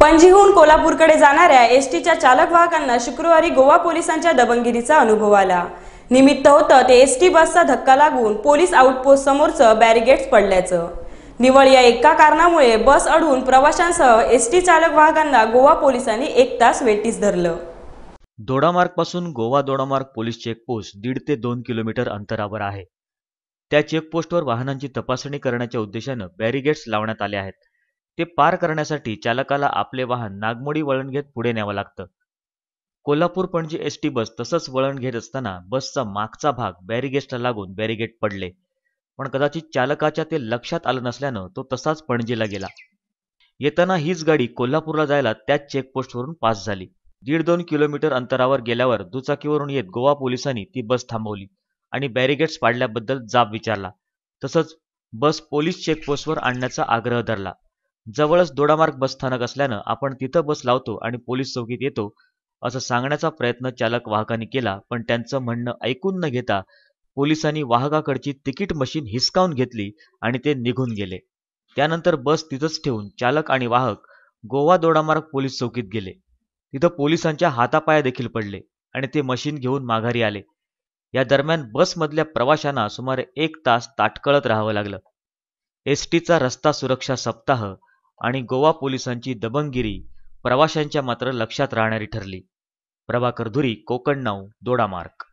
पणजीहून कोल्हापूरकडे जाणाऱ्या एसटीच्या चालक वाहकांना शुक्रवारी गोवा पोलिसांच्या दबंगिरीचा अनुभव आला निमित्त होतं ते एसटी बसचा धक्का लागून पोलीस आउटपोस्ट समोरचं बॅरिगेट्स पडल्याचं निवळ या एका कारणामुळे बस अडून प्रवाशांसह एसटी चालक वाहकांना गोवा पोलिसांनी एक तास वेटीस धरलं दोडामार्ग पासून गोवा दोडामार्ग पोलीस चेकपोस्ट दीड ते दोन किलोमीटर अंतरावर आहे त्या चेकपोस्टवर वाहनांची तपासणी करण्याच्या उद्देशानं बॅरिगेट्स लावण्यात आले आहेत ते पार करण्यासाठी चालकाला आपले वाहन नागमोडी वळण घेत पुढे न्यावं लागतं Kolhapur Panaji S T bus तसंच वळण घेत असताना बसचा मागचा भाग बॅरिगेट्सला लागून बॅरिगेट पडले पण कदाचित चालकाच्या ते लक्षात आलं नसल्यानं तो तसाच पणजीला गेला येताना हीच गाडी कोल्हापूरला जायला त्याच चेकपोस्टवरून पास झाली दीड दोन किलोमीटर अंतरावर गेल्यावर दुचाकीवरून येत गोवा पोलिसांनी ती बस थांबवली आणि बॅरिगेट्स पाडल्याबद्दल जाब विचारला तसंच बस पोलीस चेकपोस्टवर आणण्याचा आग्रह धरला जवळच दोडामार्ग स्थानक असल्यानं आपण तिथं बस लावतो आणि पोलीस चौकीत येतो असं सांगण्याचा प्रयत्न चालक वाहकांनी केला पण त्यांचं म्हणणं ऐकून न घेता पोलिसांनी वाहकाकडची तिकीट मशीन हिसकावून घेतली आणि ते निघून गेले त्यानंतर बस तिथंच ठेवून चालक आणि वाहक गोवा दोडामार्ग पोलीस चौकीत गेले तिथं पोलिसांच्या हातापाया देखील पडले आणि ते मशीन घेऊन माघारी आले या दरम्यान बसमधल्या प्रवाशांना सुमारे एक तास ताटकळत राहावं लागलं एसटीचा रस्ता सुरक्षा सप्ताह आणि गोवा पोलिसांची दबंगिरी प्रवाशांच्या मात्र लक्षात राहणारी ठरली प्रभाकर धुरी कोकण नऊ दोडामार्क